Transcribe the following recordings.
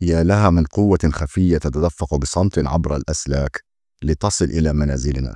يا لها من قوة خفية تتدفق بصمت عبر الأسلاك لتصل إلى منازلنا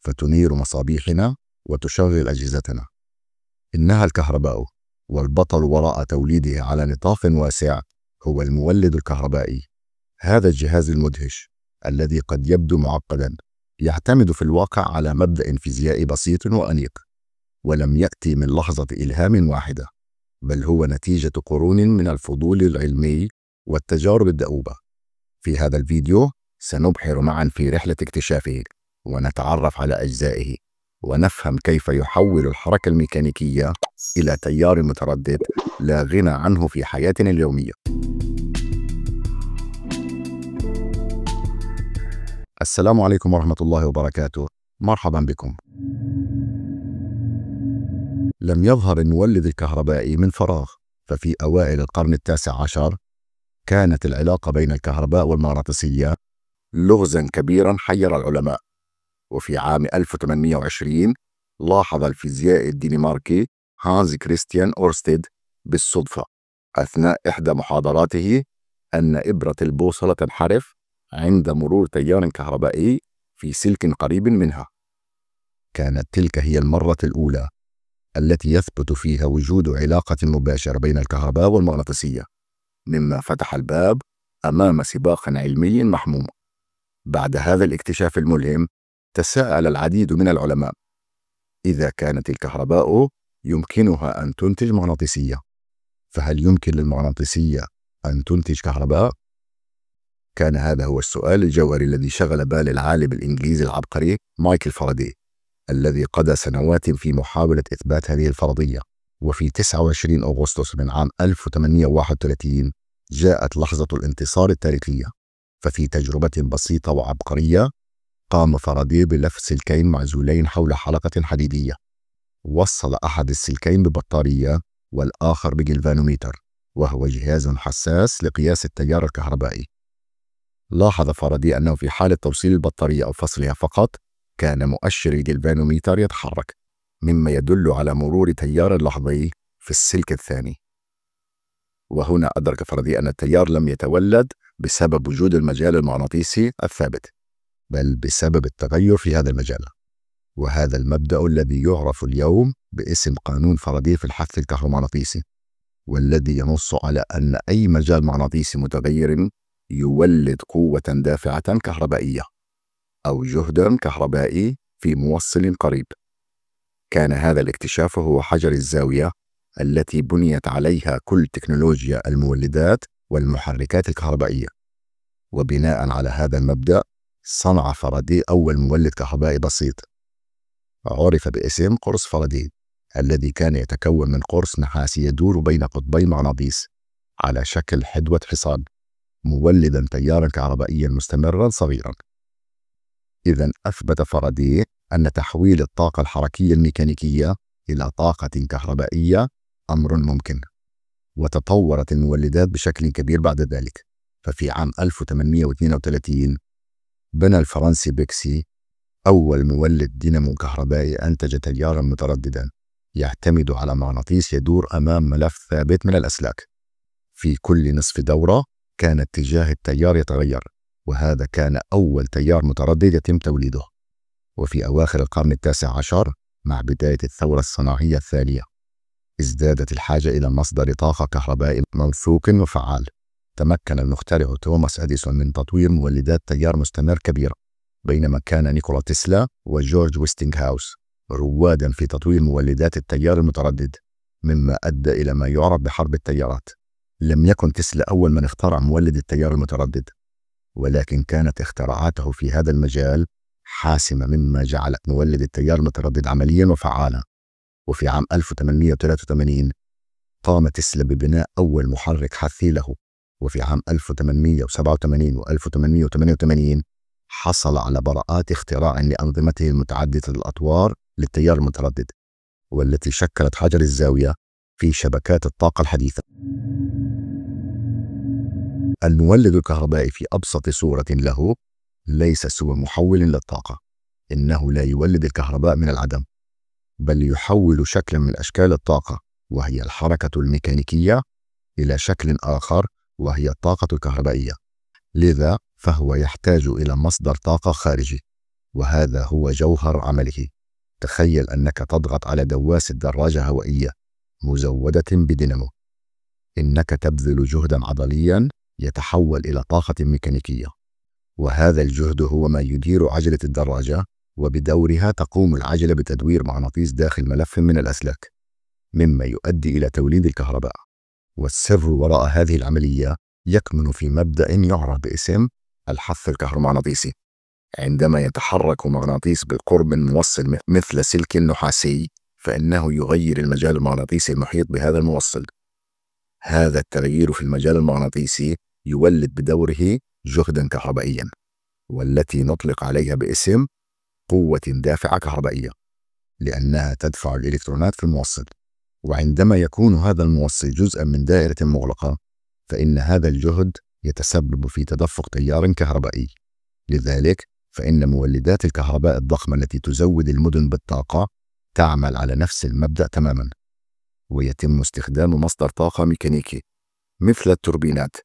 فتنير مصابيحنا وتشغل أجهزتنا إنها الكهرباء والبطل وراء توليده على نطاق واسع هو المولد الكهربائي هذا الجهاز المدهش الذي قد يبدو معقدا يعتمد في الواقع على مبدأ فيزيائي بسيط وأنيق ولم يأتي من لحظة إلهام واحدة بل هو نتيجة قرون من الفضول العلمي والتجارب الدؤوبة في هذا الفيديو سنبحر معا في رحلة اكتشافه ونتعرف على أجزائه ونفهم كيف يحول الحركة الميكانيكية إلى تيار متردد لا غنى عنه في حياتنا اليومية السلام عليكم ورحمة الله وبركاته مرحبا بكم لم يظهر المولد الكهربائي من فراغ ففي أوائل القرن التاسع عشر كانت العلاقة بين الكهرباء والمغناطيسية لغزا كبيرا حير العلماء وفي عام 1820 لاحظ الفيزيائي الدنماركي هانز كريستيان أورستيد بالصدفة أثناء إحدى محاضراته أن إبرة البوصلة تنحرف عند مرور تيار كهربائي في سلك قريب منها كانت تلك هي المرة الأولى التي يثبت فيها وجود علاقة مباشرة بين الكهرباء والمغناطيسية مما فتح الباب أمام سباق علمي محموم. بعد هذا الاكتشاف الملهم، تساءل العديد من العلماء: إذا كانت الكهرباء يمكنها أن تنتج مغناطيسية، فهل يمكن للمغناطيسية أن تنتج كهرباء؟ كان هذا هو السؤال الجوهري الذي شغل بال العالم الإنجليزي العبقري مايكل فاراداي، الذي قضى سنوات في محاولة إثبات هذه الفرضية. وفي 29 أغسطس من عام 1831 جاءت لحظة الانتصار التاريخية ففي تجربة بسيطة وعبقرية قام فرادي بلف سلكين معزولين حول حلقة حديدية وصل أحد السلكين ببطارية والآخر بجلفانوميتر وهو جهاز حساس لقياس التيار الكهربائي لاحظ فرادي أنه في حال توصيل البطارية أو فصلها فقط كان مؤشر الجلفانوميتر يتحرك مما يدل على مرور تيار اللحظي في السلك الثاني وهنا أدرك فرضي أن التيار لم يتولد بسبب وجود المجال المغناطيسي الثابت بل بسبب التغير في هذا المجال وهذا المبدأ الذي يعرف اليوم باسم قانون فرضي في الحث الكهرومغناطيسي والذي ينص على أن أي مجال مغناطيسي متغير يولد قوة دافعة كهربائية أو جهدا كهربائي في موصل قريب كان هذا الاكتشاف هو حجر الزاوية التي بنيت عليها كل تكنولوجيا المولدات والمحركات الكهربائية وبناء على هذا المبدأ صنع فرادي أول مولد كهربائي بسيط عرف باسم قرص فرادي الذي كان يتكون من قرص نحاسي يدور بين قطبي مغناطيس على شكل حدوة حصان مولدا تيارا كهربائيا مستمرا صغيرا إذا أثبت فرادي أن تحويل الطاقة الحركية الميكانيكية إلى طاقة كهربائية أمر ممكن وتطورت المولدات بشكل كبير بعد ذلك ففي عام 1832 بنى الفرنسي بيكسي أول مولد دينامو كهربائي أنتج تيارا مترددا يعتمد على مغناطيس يدور أمام ملف ثابت من الأسلاك في كل نصف دورة كان اتجاه التيار يتغير وهذا كان أول تيار متردد يتم توليده وفي أواخر القرن التاسع عشر مع بداية الثورة الصناعية الثانية ازدادت الحاجة إلى مصدر طاقة كهربائي موثوق وفعال تمكن المخترع توماس أديسون من تطوير مولدات تيار مستمر كبيرة بينما كان نيكولا تسلا وجورج هاوس روادا في تطوير مولدات التيار المتردد مما أدى إلى ما يعرف بحرب التيارات لم يكن تسلا أول من اخترع مولد التيار المتردد ولكن كانت اختراعاته في هذا المجال حاسمة مما جعلت مولد التيار متردد عمليا وفعالا وفي عام 1883 قام تسلا ببناء أول محرك حثي له وفي عام 1887 و 1888 حصل على براءات اختراع لأنظمته المتعددة الأطوار للتيار المتردد والتي شكلت حجر الزاوية في شبكات الطاقة الحديثة المولد الكهربائي في أبسط صورة له ليس سوى محول للطاقة إنه لا يولد الكهرباء من العدم بل يحول شكلا من أشكال الطاقة وهي الحركة الميكانيكية إلى شكل آخر وهي الطاقة الكهربائية لذا فهو يحتاج إلى مصدر طاقة خارجي وهذا هو جوهر عمله تخيل أنك تضغط على دواسة دراجة هوائية مزودة بدينامو إنك تبذل جهدا عضليا يتحول إلى طاقة ميكانيكية وهذا الجهد هو ما يدير عجلة الدراجة وبدورها تقوم العجلة بتدوير مغناطيس داخل ملف من الأسلاك مما يؤدي إلى توليد الكهرباء والسر وراء هذه العملية يكمن في مبدأ يعرف باسم الحث الكهرومغناطيسي عندما يتحرك مغناطيس بالقرب من موصل مثل سلك نحاسي فإنه يغير المجال المغناطيسي المحيط بهذا الموصل هذا التغيير في المجال المغناطيسي يولد بدوره جهدا كهربائيا والتي نطلق عليها باسم قوة دافعة كهربائية لأنها تدفع الإلكترونات في الموصل وعندما يكون هذا الموصل جزءا من دائرة مغلقة فإن هذا الجهد يتسبب في تدفق تيار كهربائي لذلك فإن مولدات الكهرباء الضخمة التي تزود المدن بالطاقة تعمل على نفس المبدأ تماما ويتم استخدام مصدر طاقة ميكانيكي مثل التوربينات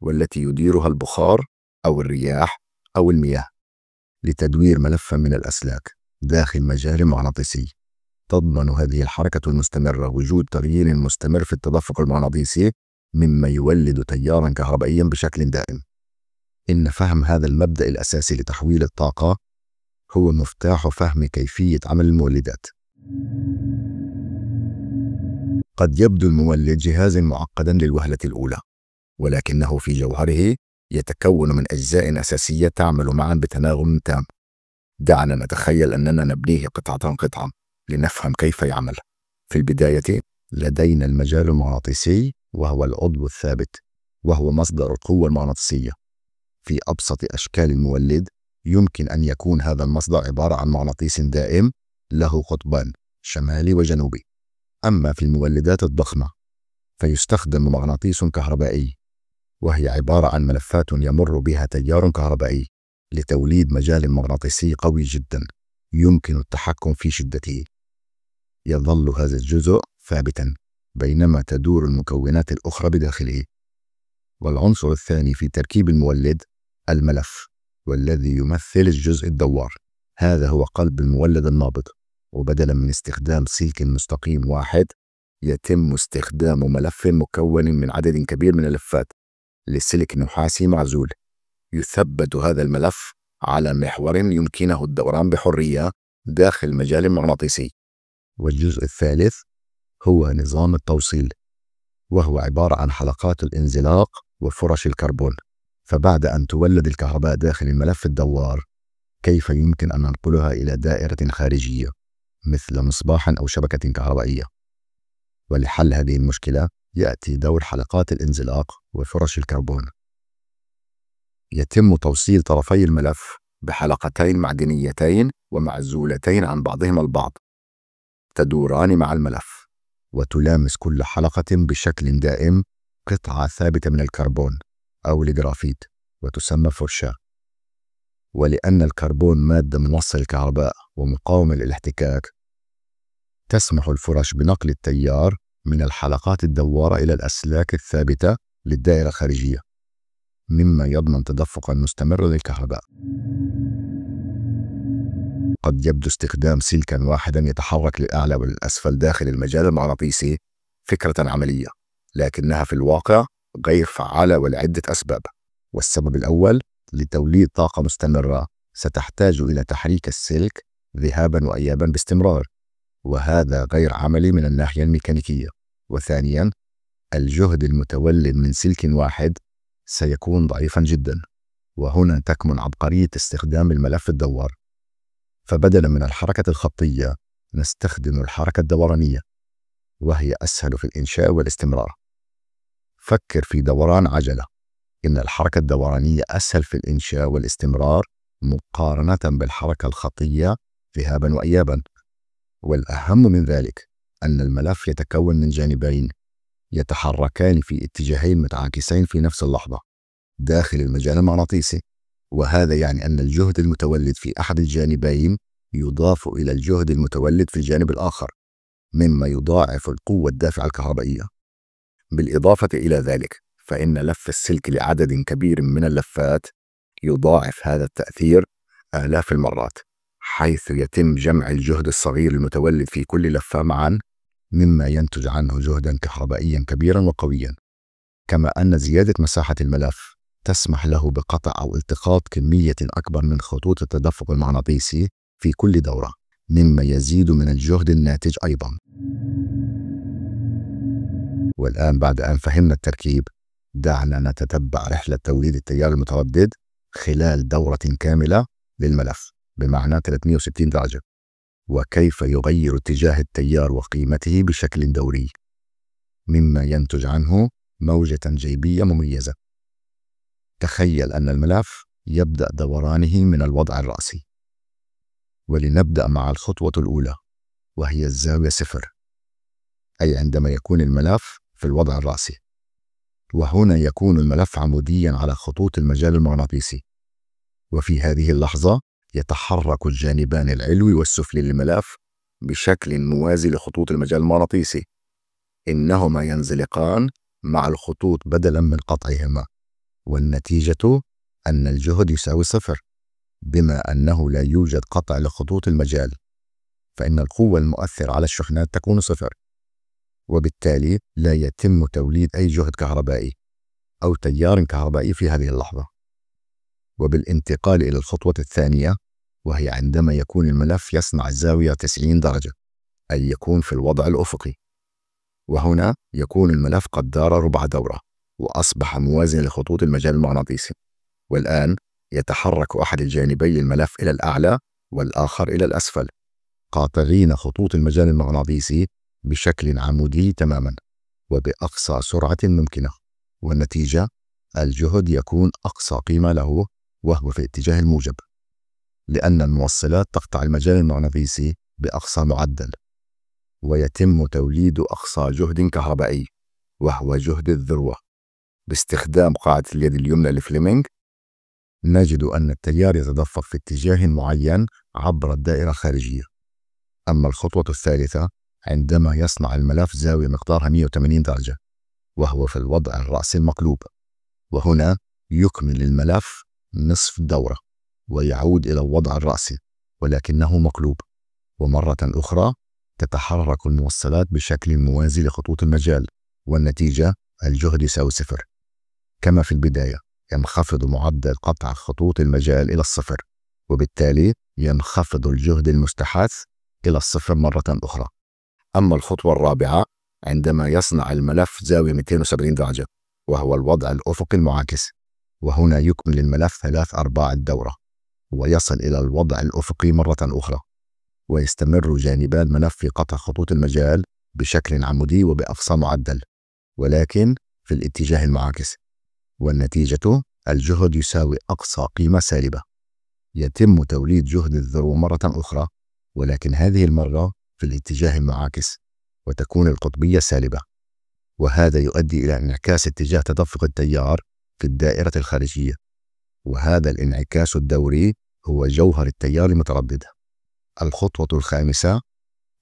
والتي يديرها البخار أو الرياح أو المياه لتدوير ملفا من الأسلاك داخل مجال مغناطيسي تضمن هذه الحركة المستمرة وجود تغيير مستمر في التدفق المغناطيسي مما يولد تيارا كهربائيا بشكل دائم إن فهم هذا المبدأ الأساسي لتحويل الطاقة هو مفتاح فهم كيفية عمل المولدات قد يبدو المولد جهازا معقدا للوهلة الأولى ولكنه في جوهره يتكون من أجزاء أساسية تعمل معا بتناغم تام دعنا نتخيل أننا نبنيه قطعة قطعة لنفهم كيف يعمل في البداية لدينا المجال المغناطيسي وهو العضو الثابت وهو مصدر القوة المغناطيسية في أبسط أشكال المولد يمكن أن يكون هذا المصدر عبارة عن مغناطيس دائم له قطبان شمالي وجنوبي أما في المولدات الضخمة فيستخدم مغناطيس كهربائي وهي عبارة عن ملفات يمر بها تيار كهربائي لتوليد مجال مغناطيسي قوي جدا يمكن التحكم في شدته يظل هذا الجزء ثابتا بينما تدور المكونات الأخرى بداخله والعنصر الثاني في تركيب المولد الملف والذي يمثل الجزء الدوار هذا هو قلب المولد النابض وبدلا من استخدام سلك مستقيم واحد يتم استخدام ملف مكون من عدد كبير من اللفات للسلك النحاسي معزول يثبت هذا الملف على محور يمكنه الدوران بحرية داخل مجال مغناطيسي والجزء الثالث هو نظام التوصيل وهو عبارة عن حلقات الانزلاق وفرش الكربون فبعد أن تولد الكهرباء داخل الملف الدوار كيف يمكن أن ننقلها إلى دائرة خارجية مثل مصباح أو شبكة كهربائية ولحل هذه المشكلة يأتي دور حلقات الانزلاق وفرش الكربون يتم توصيل طرفي الملف بحلقتين معدنيتين ومعزولتين عن بعضهما البعض تدوران مع الملف وتلامس كل حلقة بشكل دائم قطعة ثابتة من الكربون أو الجرافيت وتسمى فرشاة ولأن الكربون مادة منصة الكهرباء ومقاومة للاحتكاك تسمح الفرش بنقل التيار من الحلقات الدوارة إلى الأسلاك الثابتة للدائرة الخارجية مما يضمن تدفقا مستمرا للكهرباء قد يبدو استخدام سلكا واحدا يتحرك للأعلى والأسفل داخل المجال المغناطيسي فكرة عملية لكنها في الواقع غير فعالة ولعدة أسباب والسبب الأول لتوليد طاقة مستمرة ستحتاج إلى تحريك السلك ذهابا وإيابا باستمرار وهذا غير عملي من الناحية الميكانيكية وثانيا الجهد المتولد من سلك واحد سيكون ضعيفا جدا وهنا تكمن عبقرية استخدام الملف الدوار فبدلا من الحركة الخطية نستخدم الحركة الدورانية وهي أسهل في الإنشاء والاستمرار فكر في دوران عجلة إن الحركة الدورانية أسهل في الإنشاء والاستمرار مقارنة بالحركة الخطية ذهابا وإيابا والأهم من ذلك أن الملف يتكون من جانبين يتحركان في اتجاهين متعاكسين في نفس اللحظة داخل المجال المغناطيسي وهذا يعني أن الجهد المتولد في أحد الجانبين يضاف إلى الجهد المتولد في الجانب الآخر مما يضاعف القوة الدافعة الكهربائية بالإضافة إلى ذلك فإن لف السلك لعدد كبير من اللفات يضاعف هذا التأثير آلاف المرات حيث يتم جمع الجهد الصغير المتولد في كل لفة معا مما ينتج عنه جهدا كهربائيا كبيرا وقويا كما أن زيادة مساحة الملف تسمح له بقطع أو التقاط كمية أكبر من خطوط التدفق المغناطيسي في كل دورة مما يزيد من الجهد الناتج أيضا والآن بعد أن فهمنا التركيب دعنا نتتبع رحلة توليد التيار المتردد خلال دورة كاملة للملف بمعنى 360 درجة وكيف يغير اتجاه التيار وقيمته بشكل دوري مما ينتج عنه موجة جيبية مميزة تخيل أن الملف يبدأ دورانه من الوضع الرأسي ولنبدأ مع الخطوة الأولى وهي الزاوية صفر أي عندما يكون الملف في الوضع الرأسي وهنا يكون الملف عموديا على خطوط المجال المغناطيسي وفي هذه اللحظة يتحرك الجانبان العلوي والسفلي للملف بشكل موازي لخطوط المجال المغناطيسي إنهما ينزلقان مع الخطوط بدلا من قطعهما والنتيجة أن الجهد يساوي صفر بما أنه لا يوجد قطع لخطوط المجال فإن القوة المؤثرة على الشحنات تكون صفر وبالتالي لا يتم توليد أي جهد كهربائي أو تيار كهربائي في هذه اللحظة وبالانتقال إلى الخطوة الثانية وهي عندما يكون الملف يصنع الزاوية 90 درجة أي يكون في الوضع الأفقي وهنا يكون الملف قد دار ربع دورة وأصبح موازن لخطوط المجال المغناطيسي والآن يتحرك أحد الجانبي الملف إلى الأعلى والآخر إلى الأسفل قاطعين خطوط المجال المغناطيسي بشكل عمودي تماما وبأقصى سرعة ممكنة والنتيجة الجهد يكون أقصى قيمة له وهو في اتجاه الموجب لأن الموصلات تقطع المجال المغناطيسي بأقصى معدل ويتم توليد أقصى جهد كهربائي وهو جهد الذروة باستخدام قاعدة اليد اليمنى لفليمنج نجد أن التيار يتدفق في اتجاه معين عبر الدائرة الخارجية أما الخطوة الثالثة عندما يصنع الملف زاوية مقدارها 180 درجة وهو في الوضع الرأسي المقلوب وهنا يكمل الملف نصف الدورة ويعود إلى الوضع الرأسي ولكنه مقلوب ومرة أخرى تتحرك الموصلات بشكل موازي لخطوط المجال والنتيجة الجهد يساوي صفر كما في البداية ينخفض معدل قطع خطوط المجال إلى الصفر وبالتالي ينخفض الجهد المستحاث إلى الصفر مرة أخرى أما الخطوة الرابعة عندما يصنع الملف زاوية 270 درجة وهو الوضع الأفقي المعاكس وهنا يكمل الملف ثلاث أرباع الدورة ويصل إلى الوضع الأفقي مرة أخرى ويستمر جانبا الملف في قطع خطوط المجال بشكل عمودي وبأقصى معدل ولكن في الاتجاه المعاكس والنتيجة الجهد يساوي أقصى قيمة سالبة يتم توليد جهد الذروة مرة أخرى ولكن هذه المرة في الاتجاه المعاكس وتكون القطبية سالبة وهذا يؤدي إلى انعكاس اتجاه تدفق التيار في الدائرة الخارجية وهذا الانعكاس الدوري هو جوهر التيار المتردد. الخطوة الخامسة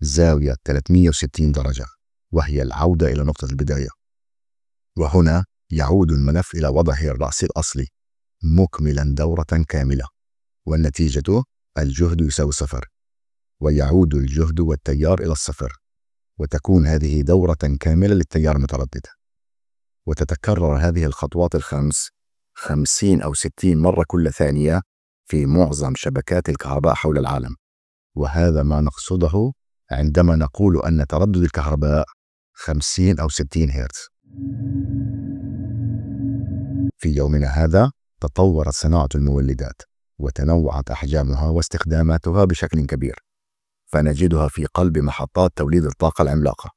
زاوية 360 درجة وهي العودة إلى نقطة البداية وهنا يعود الملف إلى وضعه الرأسي الأصلي مكملا دورة كاملة والنتيجة الجهد يساوي صفر ويعود الجهد والتيار إلى الصفر وتكون هذه دورة كاملة للتيار المتردد. وتتكرر هذه الخطوات الخمس 50 أو 60 مرة كل ثانية في معظم شبكات الكهرباء حول العالم وهذا ما نقصده عندما نقول أن تردد الكهرباء 50 أو 60 هرتز في يومنا هذا تطورت صناعة المولدات وتنوعت أحجامها واستخداماتها بشكل كبير فنجدها في قلب محطات توليد الطاقة العملاقة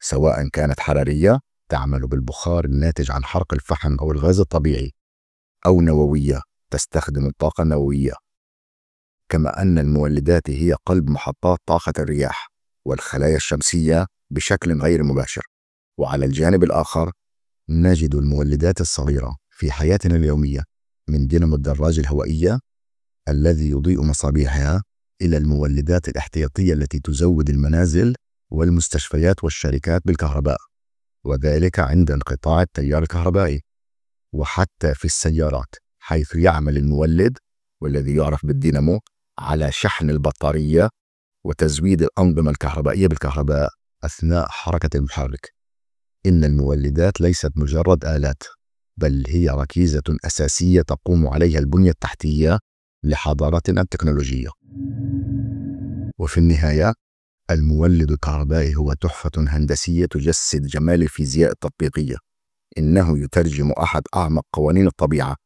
سواء كانت حرارية تعمل بالبخار الناتج عن حرق الفحم أو الغاز الطبيعي أو نووية تستخدم الطاقة النووية كما أن المولدات هي قلب محطات طاقة الرياح والخلايا الشمسية بشكل غير مباشر وعلى الجانب الآخر نجد المولدات الصغيرة في حياتنا اليومية من دينامو الدراجة الهوائية الذي يضيء مصابيحها إلى المولدات الاحتياطية التي تزود المنازل والمستشفيات والشركات بالكهرباء وذلك عند انقطاع التيار الكهربائي وحتى في السيارات حيث يعمل المولد والذي يعرف بالدينامو على شحن البطارية وتزويد الأنظمة الكهربائية بالكهرباء أثناء حركة المحرك إن المولدات ليست مجرد آلات بل هي ركيزة أساسية تقوم عليها البنية التحتية لحضارتنا التكنولوجية وفي النهاية المولد الكهربائي هو تحفة هندسية تجسد جمال الفيزياء التطبيقية إنه يترجم أحد أعمق قوانين الطبيعة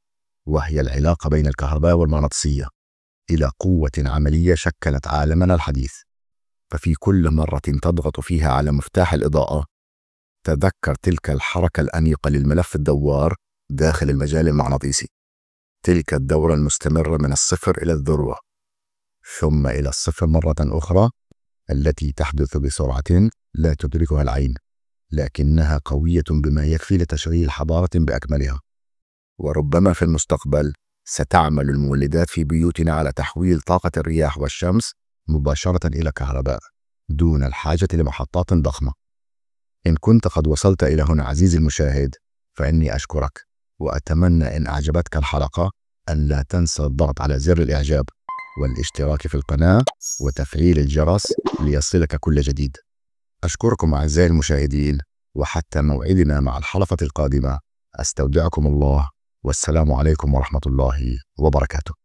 وهي العلاقة بين الكهرباء والمغناطيسية إلى قوة عملية شكلت عالمنا الحديث ففي كل مرة تضغط فيها على مفتاح الإضاءة تذكر تلك الحركة الأنيقة للملف الدوار داخل المجال المغناطيسي تلك الدورة المستمرة من الصفر إلى الذروة ثم إلى الصفر مرة أخرى التي تحدث بسرعة لا تدركها العين لكنها قوية بما يكفي لتشغيل حضارة بأكملها وربما في المستقبل ستعمل المولدات في بيوتنا على تحويل طاقة الرياح والشمس مباشرة إلى كهرباء دون الحاجة لمحطات ضخمة إن كنت قد وصلت إلى هنا عزيزي المشاهد فإني أشكرك وأتمنى إن أعجبتك الحلقة أن لا تنسى الضغط على زر الإعجاب والاشتراك في القناة وتفعيل الجرس ليصلك كل جديد أشكركم أعزائي المشاهدين وحتى موعدنا مع الحلقة القادمة أستودعكم الله والسلام عليكم ورحمة الله وبركاته